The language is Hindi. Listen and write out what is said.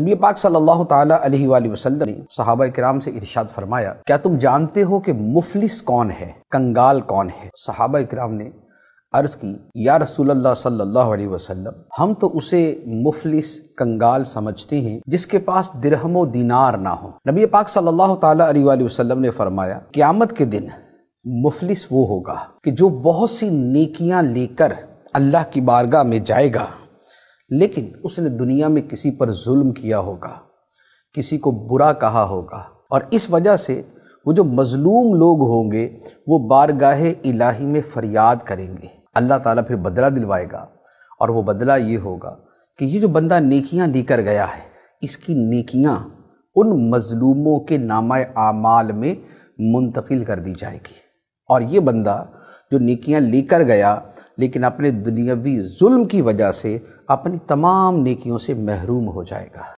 नबी पाक सल्लल्लाहु अलैहि वसल्लम ने सहाबा कराम से इरशाद फरमाया क्या तुम जानते हो कि मुफलिस कौन है कंगाल कौन है सहाबा कराम ने अर्ज़ की या रसूलल्लाह सल्लल्लाहु अलैहि वसल्लम हम तो उसे मुफलिस कंगाल समझते हैं जिसके पास दिरहमो दिनार ना हो नबी पाक सल्लल्लाहु अलैहि वसल्लम ने फरमाया क़यामत के दिन मुफलिस वो होगा कि जो बहुत सी नेकियां लेकर अल्लाह की बारगाह में जाएगा लेकिन उसने दुनिया में किसी पर जुल्म किया होगा किसी को बुरा कहा होगा और इस वजह से वो जो मजलूम लोग होंगे वो बारगाह इलाही में फरियाद करेंगे अल्लाह ताला फिर बदला दिलवाएगा और वो बदला ये होगा कि ये जो बंदा नेकियां लेकर गया है इसकी नेकियां उन मजलूमों के नामा आमाल में मुंतकिल कर दी जाएगी और ये बंदा जो नेकियां लेकर गया लेकिन अपने दुनियावी जुल्म की वजह से अपनी तमाम नेकियों से महरूम हो जाएगा